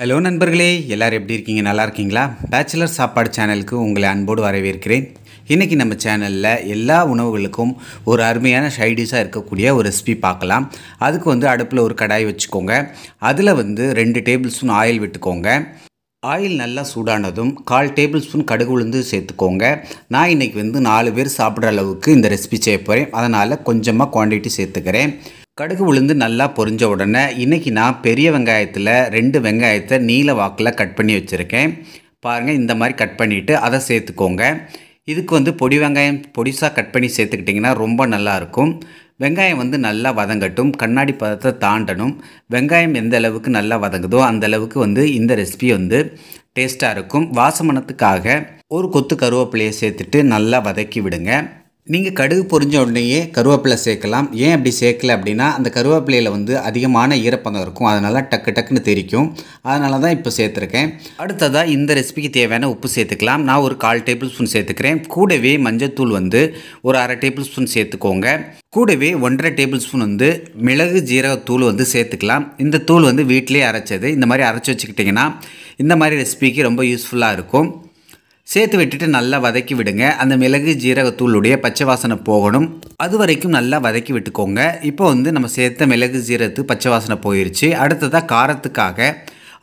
Hello நண்பர்களே எல்லோரும் எப்படி இருக்கீங்க நல்லா இருக்கீங்களா பேச்சுலர் சாப்பாடு சேனலுக்கு உங்களை அன்போடு வரவேற்கிறேன் இன்றைக்கி நம்ம சேனலில் எல்லா உணவுகளுக்கும் ஒரு அருமையான சைடிஷாக இருக்கக்கூடிய ஒரு ரெசிபி பார்க்கலாம் அதுக்கு வந்து அடுப்பில் ஒரு கடாய் வச்சுக்கோங்க அதில் வந்து ரெண்டு டேபிள் ஸ்பூன் ஆயில் விட்டுக்கோங்க ஆயில் நல்லா சூடானதும் கால் டேபிள் ஸ்பூன் கடுகு உளுந்து சேர்த்துக்கோங்க நான் இன்றைக்கி வந்து நாலு பேர் சாப்பிட்ற அளவுக்கு இந்த ரெசிபி செய்ய போகிறேன் அதனால் கொஞ்சமாக குவான்டிட்டி சேர்த்துக்கிறேன் கடுகு உளுந்து நல்லா பொரிஞ்ச உடனே இன்றைக்கி நான் பெரிய வெங்காயத்தில் ரெண்டு வெங்காயத்தை நீல வாக்கில் கட் பண்ணி வச்சுருக்கேன் பாருங்கள் இந்த மாதிரி கட் பண்ணிவிட்டு அதை சேர்த்துக்கோங்க இதுக்கு வந்து பொடி வெங்காயம் பொடிசாக கட் பண்ணி சேர்த்துக்கிட்டிங்கன்னா ரொம்ப நல்லாயிருக்கும் வெங்காயம் வந்து நல்லா வதங்கட்டும் கண்ணாடி பதத்தை தாண்டணும் வெங்காயம் எந்த அளவுக்கு நல்லா வதங்குதோ அந்த அளவுக்கு வந்து இந்த ரெசிபி வந்து டேஸ்ட்டாக இருக்கும் வாசமனத்துக்காக ஒரு கொத்து கருவேப்பிலையை சேர்த்துட்டு நல்லா வதக்கி விடுங்க நீங்கள் கடுகு பொறிஞ்ச உடனேயே கருவேப்பிலை சேர்க்கலாம் ஏன் அப்படி சேர்க்கல அப்படின்னா அந்த கருவேப்பிலையில் வந்து அதிகமான ஈரப்பதம் இருக்கும் அதனால் டக்கு டக்குன்னு தெரிக்கும் அதனால தான் இப்போ சேர்த்துருக்கேன் அடுத்ததாக இந்த ரெசிபிக்கு தேவையான உப்பு சேர்த்துக்கலாம் நான் ஒரு கால் டேபிள் ஸ்பூன் சேர்த்துக்கிறேன் கூடவே மஞ்சத்தூள் வந்து ஒரு அரை டேபிள் ஸ்பூன் சேர்த்துக்கோங்க கூடவே ஒன்றரை டேபிள் ஸ்பூன் வந்து மிளகு ஜீரகத்தூள் வந்து சேர்த்துக்கலாம் இந்த தூள் வந்து வீட்டிலே அரைச்சது இந்த மாதிரி அரைச்சி வச்சுக்கிட்டிங்கன்னா இந்த மாதிரி ரெசிபிக்கு ரொம்ப யூஸ்ஃபுல்லாக இருக்கும் சேர்த்து விட்டுட்டு நல்லா வதக்கி விடுங்க அந்த மிளகு ஜீரகத்தூளுடைய பச்சை வாசனை போகணும் அது வரைக்கும் நல்லா வதக்கி விட்டுக்கோங்க இப்போ வந்து நம்ம சேர்த்த மிளகு ஜீரகத்து பச்சை வாசனை போயிடுச்சு அடுத்ததாக காரத்துக்காக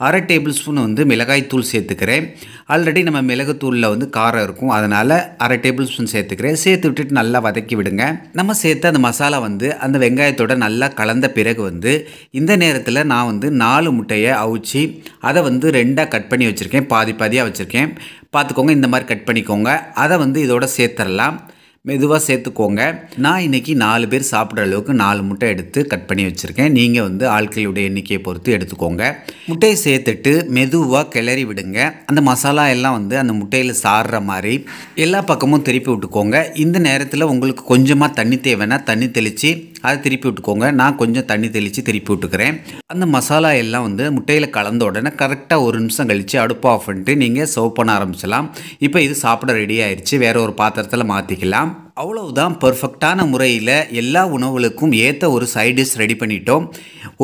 அரை டேபிள் ஸ்பூன் வந்து மிளகாய்த்தூள் சேர்த்துக்கிறேன் ஆல்ரெடி நம்ம மிளகுத்தூளில் வந்து காரம் இருக்கும் அதனால் அரை டேபிள் ஸ்பூன் சேர்த்துக்கிறேன் சேர்த்து விட்டுட்டு நல்லா வதக்கி விடுங்க நம்ம சேர்த்து அந்த மசாலா வந்து அந்த வெங்காயத்தோட நல்லா கலந்த பிறகு வந்து இந்த நேரத்தில் நான் வந்து நாலு முட்டையை அவிச்சு அதை வந்து ரெண்டாக கட் பண்ணி வச்சுருக்கேன் பாதி பாதியாக வச்சுருக்கேன் பார்த்துக்கோங்க இந்த மாதிரி கட் பண்ணிக்கோங்க அதை வந்து இதோட சேர்த்துடலாம் மெதுவாக சேர்த்துக்கோங்க நான் இன்றைக்கி நாலு பேர் சாப்பிட்ற அளவுக்கு நாலு முட்டை எடுத்து கட் பண்ணி வச்சுருக்கேன் நீங்கள் வந்து ஆட்களுடைய எண்ணிக்கையை பொறுத்து எடுத்துக்கோங்க முட்டையை சேர்த்துட்டு மெதுவாக கிளறி விடுங்க அந்த மசாலா எல்லாம் வந்து அந்த முட்டையில் சாடுற மாதிரி எல்லா பக்கமும் திருப்பி விட்டுக்கோங்க இந்த நேரத்தில் உங்களுக்கு கொஞ்சமாக தண்ணி தேவைன்னா தண்ணி தெளித்து அதை திருப்பி விட்டுக்கோங்க நான் கொஞ்சம் தண்ணி தெளித்து திருப்பி விட்டுக்கிறேன் அந்த மசாலா எல்லாம் வந்து முட்டையில் கலந்த உடனே கரெக்டாக ஒரு நிமிஷம் கழித்து அடுப்பு ஆஃப் பண்ணிட்டு நீங்கள் சர்வ் பண்ண ஆரம்பிச்சிடலாம் இப்போ இது சாப்பிட ரெடி ஆயிடுச்சு வேறு ஒரு பாத்திரத்தில் மாற்றிக்கலாம் அவ்வளவுதான் பர்ஃபெக்டான முறையில் எல்லா உணவுகளுக்கும் ஏற்ற ஒரு சைடிஷ் ரெடி பண்ணிட்டோம்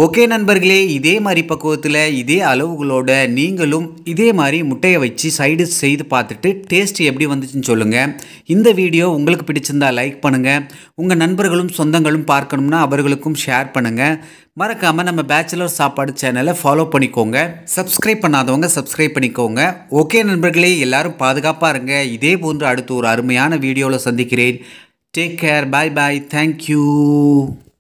ஓகே நண்பர்களே இதே மாதிரி பக்குவத்தில் இதே அளவுகளோட நீங்களும் இதே மாதிரி முட்டையை வச்சு சைடிஷ் செய்து பார்த்துட்டு டேஸ்ட் எப்படி வந்துச்சுன்னு சொல்லுங்கள் இந்த வீடியோ உங்களுக்கு பிடிச்சிருந்தா லைக் பண்ணுங்கள் உங்கள் நண்பர்களும் சொந்தங்களும் பார்க்கணும்னா அவர்களுக்கும் ஷேர் பண்ணுங்கள் மறக்காமல் நம்ம பேச்சுலர் சாப்பாடு சேனலை ஃபாலோ பண்ணிக்கோங்க சப்ஸ்கிரைப் பண்ணாதவங்க சப்ஸ்கிரைப் பண்ணிக்கோங்க ஓகே நண்பர்களே எல்லாரும் பாதுகாப்பாக இருங்க இதே போன்று அடுத்து ஒரு அருமையான வீடியோவில் சந்திக்கிறேன் Take care. Bye bye. Thank you.